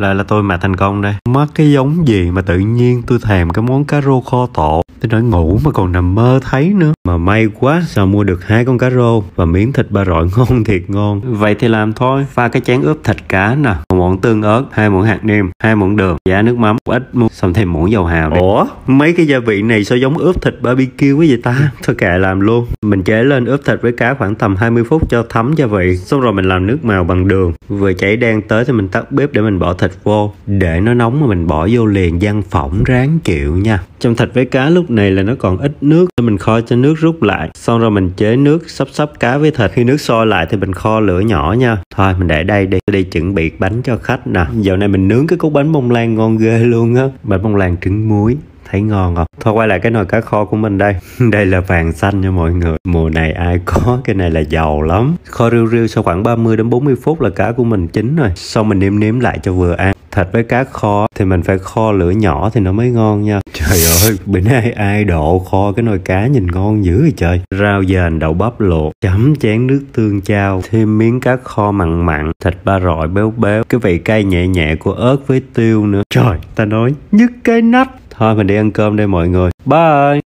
là là tôi mà thành công đây mắc cái giống gì mà tự nhiên tôi thèm cái món cá rô kho tộ tới nỗi ngủ mà còn nằm mơ thấy nữa mà may quá sao mua được hai con cá rô và miếng thịt ba rọi ngon thiệt ngon vậy thì làm thôi pha cái chén ướp thịt cá nè một muỗng tương ớt hai muỗng hạt nêm hai muỗng đường giá nước mắm ít muỗng xong thêm muỗng dầu hào đi. ủa mấy cái gia vị này sao giống ướp thịt barbecue quá vậy ta thôi kệ làm luôn mình chế lên ướp thịt với cá khoảng tầm 20 phút cho thấm gia vị xong rồi mình làm nước màu bằng đường vừa chảy đen tới thì mình tắt bếp để mình bỏ thịt thịt vô để nó nóng mà mình bỏ vô liền gian phỏng ráng chịu nha trong thịt với cá lúc này là nó còn ít nước nên mình kho cho nước rút lại xong rồi mình chế nước sắp sắp cá với thịt khi nước sôi lại thì mình kho lửa nhỏ nha thôi mình để đây đi đi chuẩn bị bánh cho khách nè dạo này mình nướng cái cốt bánh bông lan ngon ghê luôn á bánh bông lan trứng muối thấy ngon không thôi quay lại cái nồi cá kho của mình đây đây là vàng xanh nha mọi người mùa này ai có cái này là giàu lắm kho riêu riêu sau khoảng 30 đến 40 phút là cá của mình chín rồi Sau mình nêm nếm lại cho vừa ăn thịt với cá kho thì mình phải kho lửa nhỏ thì nó mới ngon nha trời ơi bữa nay ai độ kho cái nồi cá nhìn ngon dữ rồi trời rau dền đậu bắp luộc chấm chén nước tương chao thêm miếng cá kho mặn mặn thịt ba rọi béo béo cái vị cay nhẹ nhẹ của ớt với tiêu nữa trời ta nói nhức cái nách Thôi mình đi ăn cơm đây mọi người. Bye!